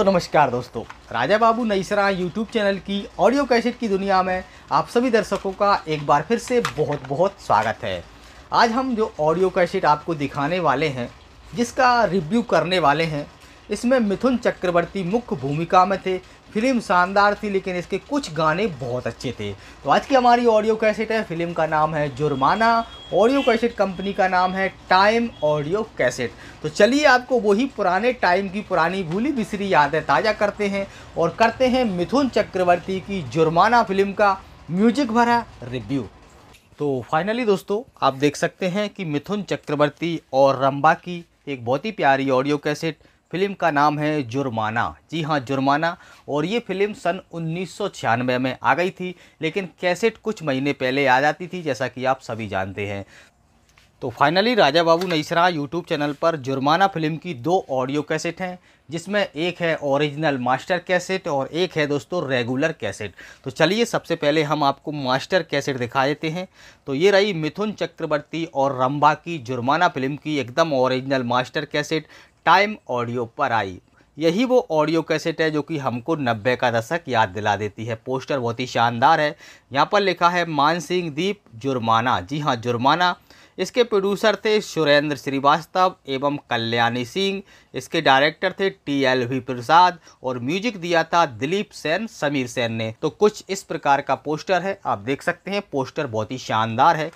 तो नमस्कार दोस्तों राजा बाबू नईसरा यूट्यूब चैनल की ऑडियो कैसेट की दुनिया में आप सभी दर्शकों का एक बार फिर से बहुत बहुत स्वागत है आज हम जो ऑडियो कैसेट आपको दिखाने वाले हैं जिसका रिव्यू करने वाले हैं इसमें मिथुन चक्रवर्ती मुख्य भूमिका में थे फिल्म शानदार थी लेकिन इसके कुछ गाने बहुत अच्छे थे तो आज की हमारी ऑडियो कैसेट है फिल्म का नाम है जुर्माना ऑडियो कैसेट कंपनी का नाम है टाइम ऑडियो कैसेट तो चलिए आपको वही पुराने टाइम की पुरानी भूली बिसरी यादें ताज़ा करते हैं और करते हैं मिथुन चक्रवर्ती की जुर्माना फिल्म का म्यूजिक भरा रिव्यू तो फाइनली दोस्तों आप देख सकते हैं कि मिथुन चक्रवर्ती और रंबा की एक बहुत ही प्यारी ऑडियो कैसेट फिल्म का नाम है जुर्माना जी हाँ जुर्माना और ये फिल्म सन उन्नीस में आ गई थी लेकिन कैसेट कुछ महीने पहले आ जाती थी जैसा कि आप सभी जानते हैं तो finally Raja Babu Naisara YouTube channel पर जुर्माना फिल्म की दो ऑडियो कैसेट हैं जिसमें एक है ओरिजिनल मास्टर कैसेट और एक है दोस्तों रेगुलर कैसेट तो चलिए सबसे पहले हम आपको मास्टर कैसेट दिखा देते हैं तो ये रही मिथुन चक्रवर्ती और रंबा की जुर्माना फिल्म की एकदम original master cassette time audio पर आई यही वो ऑडियो कैसेट है जो कि हमको नब्बे का दशक याद दिला देती है पोस्टर बहुत ही शानदार है यहाँ पर लिखा है मान सिंह दीप जुर्माना जी हाँ जुर्माना इसके प्रोड्यूसर थे सुरेंद्र श्रीवास्तव एवं कल्याणी सिंह इसके डायरेक्टर थे टी एल वी प्रसाद और म्यूजिक दिया था दिलीप सेन समीर सेन ने तो कुछ इस प्रकार का पोस्टर है आप देख सकते हैं पोस्टर बहुत ही शानदार है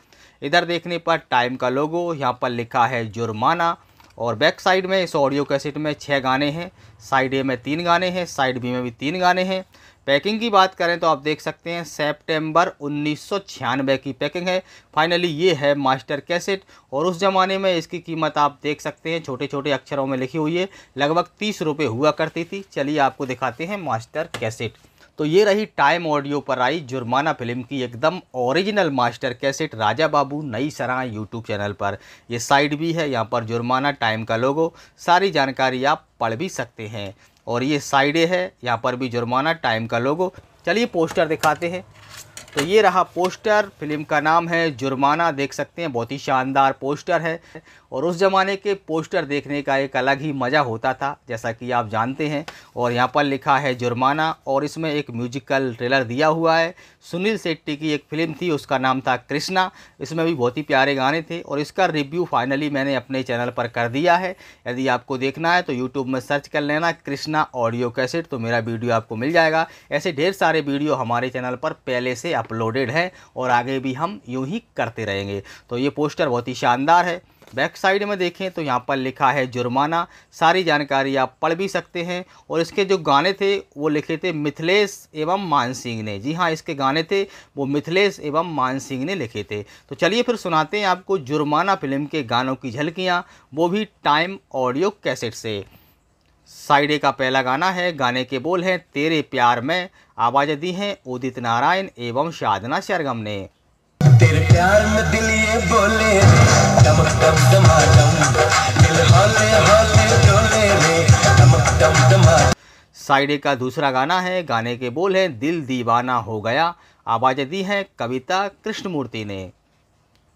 इधर देखने पर टाइम का लोगो यहाँ पर लिखा है जुर्माना और बैक साइड में इस ऑडियो कैसेट में छः गाने हैं साइड ए में तीन गाने हैं साइड बी में भी तीन गाने हैं पैकिंग की बात करें तो आप देख सकते हैं सेप्टेम्बर उन्नीस की पैकिंग है फाइनली ये है मास्टर कैसेट और उस ज़माने में इसकी कीमत आप देख सकते हैं छोटे छोटे अक्षरों में लिखी हुई है लगभग तीस रुपये हुआ करती थी चलिए आपको दिखाते हैं मास्टर कैसेट तो ये रही टाइम ऑडियो पर आई जुर्माना फिल्म की एकदम original master cassette Raja Babu Naisara YouTube channel पर ये साइड भी है यहाँ पर जुर्माना टाइम का लोगो सारी जानकारी आप पढ़ भी सकते हैं और ये साइडें है यहाँ पर भी जुर्माना टाइम का लोगो चलिए पोस्टर दिखाते हैं तो ये रहा पोस्टर फिल्म का नाम है जुर्माना देख सकते हैं बहुत ही शानदार पोस्टर है और उस ज़माने के पोस्टर देखने का एक अलग ही मज़ा होता था जैसा कि आप जानते हैं और यहाँ पर लिखा है जुर्माना और इसमें एक म्यूजिकल ट्रेलर दिया हुआ है सुनील शेट्टी की एक फ़िल्म थी उसका नाम था कृष्णा इसमें भी बहुत ही प्यारे गाने थे और इसका रिव्यू फाइनली मैंने अपने चैनल पर कर दिया है यदि आपको देखना है तो यूट्यूब में सर्च कर लेना कृष्णा ऑडियो कैसेट तो मेरा वीडियो आपको मिल जाएगा ऐसे ढेर सारे वीडियो हमारे चैनल पर पहले से अपलोडेड है और आगे भी हम यूँ ही करते रहेंगे तो ये पोस्टर बहुत ही शानदार है बैक साइड में देखें तो यहाँ पर लिखा है जुर्माना सारी जानकारी आप पढ़ भी सकते हैं और इसके जो गाने थे वो लिखे थे मिथिलेश एवं मान सिंह ने जी हाँ इसके गाने थे वो मिथिलेश एवं मान सिंह ने लिखे थे तो चलिए फिर सुनाते हैं आपको जुर्माना फिल्म के गानों की झलकियाँ वो भी टाइम ऑडियो कैसेट से साइड ए का पहला गाना है गाने के बोल हैं तेरे प्यार में आवाज़ दी हैं उदित नारायण एवं साधना शर्गम ने तेरे प्यार में दिल ये साइडे का दूसरा गाना है गाने के बोल हैं दिल दीवाना हो गया आवाज दी है कविता कृष्णमूर्ति ने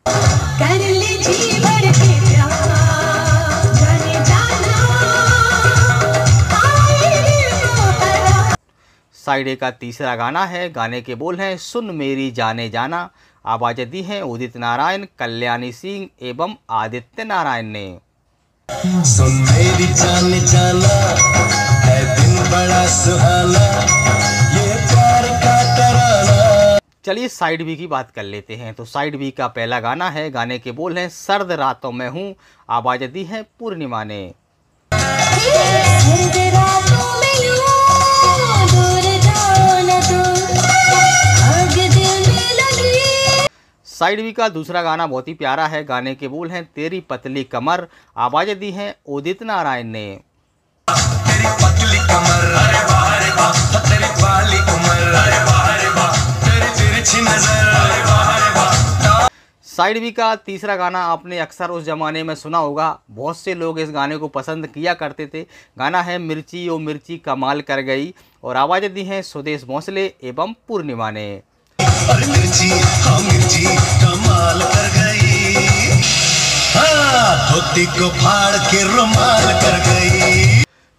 कर ले साइडे का तीसरा गाना है गाने के बोल हैं सुन मेरी जाने जाना आवाज दी है उदित नारायण कल्याणी सिंह एवं आदित्य नारायण ने सुन मेरी जाने जाना बड़ा चलिए साइड बी की बात कर लेते हैं तो साइड बी का पहला गाना है गाने के बोल हैं सर्द रातों में हूँ आवाज़ दी है पूर्णिमा ने तो, साइड वी का दूसरा गाना बहुत ही प्यारा है गाने के बोल हैं तेरी पतली कमर आवाज़ दी है उदित नारायण ने साइड बी का तीसरा गाना आपने अक्सर उस ज़माने में सुना होगा बहुत से लोग इस गाने को पसंद किया करते थे गाना है मिर्ची ओ मिर्ची कमाल कर गई और आवाज़ें दी हैं सुदेश भोंसले एवं पूर्णिमा ने हाँ मिर्ची, कमाल कर गई हाँ,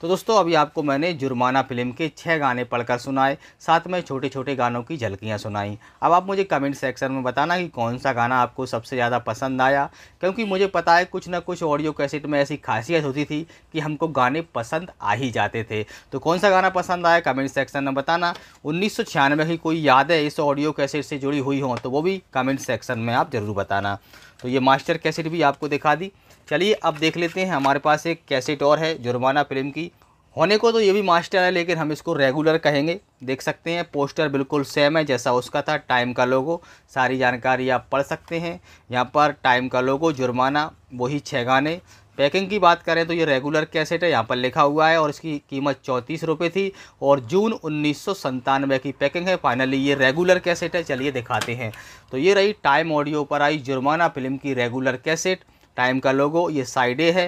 तो दोस्तों अभी आपको मैंने जुर्माना फिल्म के छः गाने पढ़कर सुनाए साथ में छोटे छोटे गानों की झलकियाँ सुनाई अब आप मुझे कमेंट सेक्शन में बताना कि कौन सा गाना आपको सबसे ज़्यादा पसंद आया क्योंकि मुझे पता है कुछ ना कुछ ऑडियो कैसेट में ऐसी खासियत होती थी कि हमको गाने पसंद आ ही जाते थे तो कौन सा गाना पसंद आया कमेंट सेक्शन में बताना उन्नीस की कोई यादें इस ऑडियो कैसेट से जुड़ी हुई हों तो वो भी कमेंट सेक्शन में आप ज़रूर बताना तो ये मास्टर कैसेट भी आपको दिखा दी चलिए अब देख लेते हैं हमारे पास एक कैसेट और है जुर्माना फिल्म की होने को तो ये भी मास्टर है लेकिन हम इसको रेगुलर कहेंगे देख सकते हैं पोस्टर बिल्कुल सेम है जैसा उसका था टाइम का लोगो सारी जानकारी आप पढ़ सकते हैं यहाँ पर टाइम का लोगो जुर्माना वही छः गाने पैकिंग की बात करें तो ये रेगुलर कैसेट है यहाँ पर लिखा हुआ है और इसकी कीमत चौंतीस रुपये थी और जून उन्नीस की पैकिंग है फाइनली ये रेगुलर कैसेट है चलिए दिखाते हैं तो ये रही टाइम ऑडियो पर आई जुर्माना फिल्म की रेगुलर कैसेट टाइम का लोगो ये साइड ए है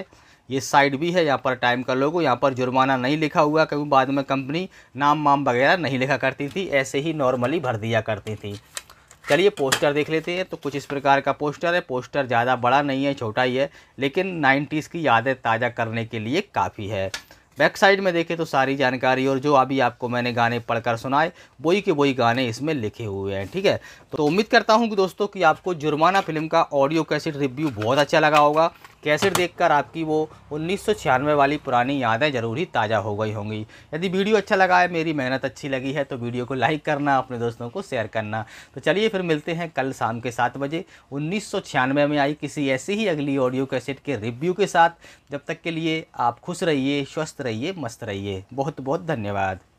ये साइड भी है यहाँ पर टाइम का लोगो यहाँ पर जुर्माना नहीं लिखा हुआ क्योंकि बाद में कंपनी नाम वाम वगैरह नहीं लिखा करती थी ऐसे ही नॉर्मली भर दिया करती थी चलिए पोस्टर देख लेते हैं तो कुछ इस प्रकार का पोस्टर है पोस्टर ज़्यादा बड़ा नहीं है छोटा ही है लेकिन नाइन्टीज़ की यादें ताज़ा करने के लिए काफ़ी है बैक साइड में देखें तो सारी जानकारी और जो अभी आपको मैंने गाने पढ़कर सुनाए वही के वही गाने इसमें लिखे हुए हैं ठीक है तो उम्मीद करता हूँ कि दोस्तों कि आपको जुर्माना फिल्म का ऑडियो कैसेट रिव्यू बहुत अच्छा लगा होगा कैसेट देखकर आपकी वो उन्नीस वाली पुरानी यादें ज़रूर ही ताज़ा हो गई होंगी यदि वीडियो अच्छा लगा है मेरी मेहनत अच्छी लगी है तो वीडियो को लाइक करना अपने दोस्तों को शेयर करना तो चलिए फिर मिलते हैं कल शाम के सात बजे उन्नीस में आई किसी ऐसी ही अगली ऑडियो कैसेट के रिव्यू के साथ जब तक के लिए आप खुश रहिए स्वस्थ रहिए मस्त रहिए बहुत बहुत धन्यवाद